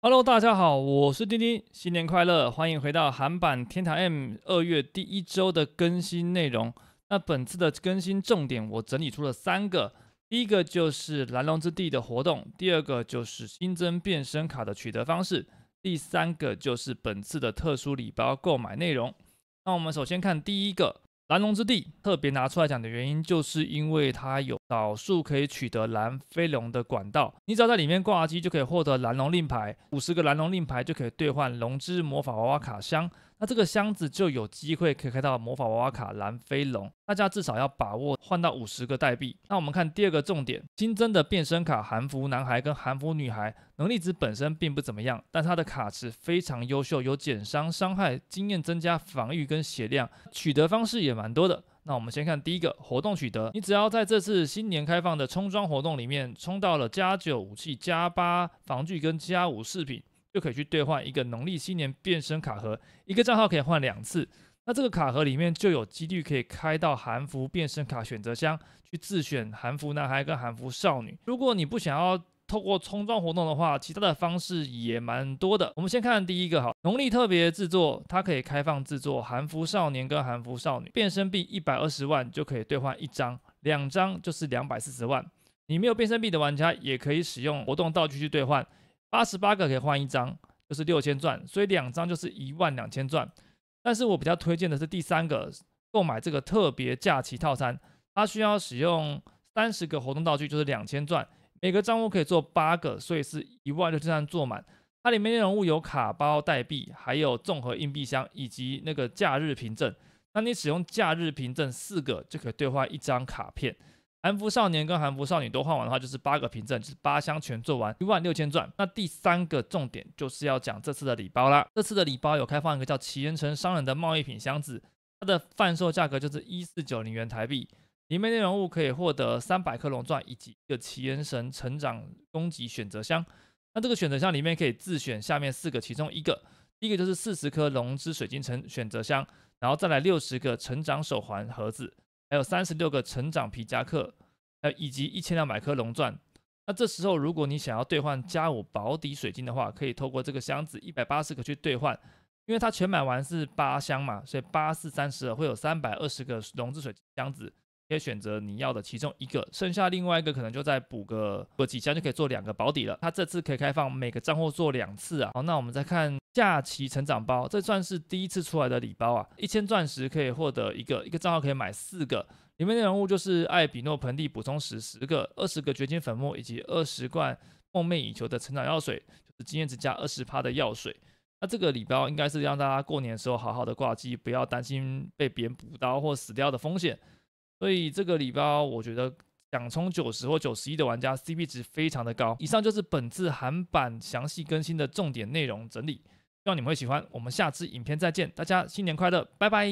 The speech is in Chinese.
Hello，大家好，我是丁丁，新年快乐，欢迎回到韩版天堂 M 二月第一周的更新内容。那本次的更新重点，我整理出了三个，第一个就是蓝龙之地的活动，第二个就是新增变身卡的取得方式，第三个就是本次的特殊礼包购买内容。那我们首先看第一个蓝龙之地，特别拿出来讲的原因，就是因为它有。少数可以取得蓝飞龙的管道，你只要在里面挂机就可以获得蓝龙令牌，五十个蓝龙令牌就可以兑换龙之魔法娃娃卡箱，那这个箱子就有机会可以开到魔法娃娃卡蓝飞龙。大家至少要把握换到五十个代币。那我们看第二个重点，新增的变身卡韩服男孩跟韩服女孩，能力值本身并不怎么样，但他的卡池非常优秀，有减伤、伤害、经验增加、防御跟血量，取得方式也蛮多的。那我们先看第一个活动取得，你只要在这次新年开放的冲装活动里面冲到了加九武器、加八防具跟加五饰品，就可以去兑换一个农历新年变身卡盒，一个账号可以换两次。那这个卡盒里面就有几率可以开到韩服变身卡选择箱，去自选韩服男孩跟韩服少女。如果你不想要，透过充装活动的话，其他的方式也蛮多的。我们先看第一个，哈，农历特别制作，它可以开放制作韩服少年跟韩服少女，变身币一百二十万就可以兑换一张，两张就是两百四十万。你没有变身币的玩家也可以使用活动道具去兑换，八十八个可以换一张，就是六千钻，所以两张就是一万两千钻。但是我比较推荐的是第三个，购买这个特别假期套餐，它需要使用三十个活动道具，就是两千钻。每个账户可以做八个，所以是一万六千转做满。它里面内容物有卡包、代币，还有综合硬币箱，以及那个假日凭证。那你使用假日凭证四个，就可以兑换一张卡片。韩服少年跟韩服少女都换完的话，就是八个凭证，就是八箱全做完，一万六千钻。那第三个重点就是要讲这次的礼包啦。这次的礼包有开放一个叫起源城商人的贸易品箱子，它的贩售价格就是一四九零元台币。里面内容物可以获得三百颗龙钻以及一个奇岩神成长攻击选择箱。那这个选择箱里面可以自选下面四个其中一个，第一个就是四十颗龙之水晶城选择箱，然后再来六十个成长手环盒子，还有三十六个成长皮夹克，呃，以及一千两百颗龙钻。那这时候如果你想要兑换加五保底水晶的话，可以透过这个箱子一百八十个去兑换，因为它全买完是八箱嘛，所以八四三十，会有三百二十个龙之水箱子。可以选择你要的其中一个，剩下另外一个可能就再补个个几箱就可以做两个保底了。它这次可以开放每个账户做两次啊。好，那我们再看假期成长包，这算是第一次出来的礼包啊，一千钻石可以获得一个，一个账号可以买四个。里面内容物就是艾比诺盆地补充石十个、二十个绝金粉末以及二十罐梦寐以求的成长药水，就是经验值加二十趴的药水。那这个礼包应该是让大家过年的时候好好的挂机，不要担心被别人补刀或死掉的风险。所以这个礼包，我觉得想充九十或九十一的玩家，CP 值非常的高。以上就是本次韩版详细更新的重点内容整理，希望你们会喜欢。我们下次影片再见，大家新年快乐，拜拜。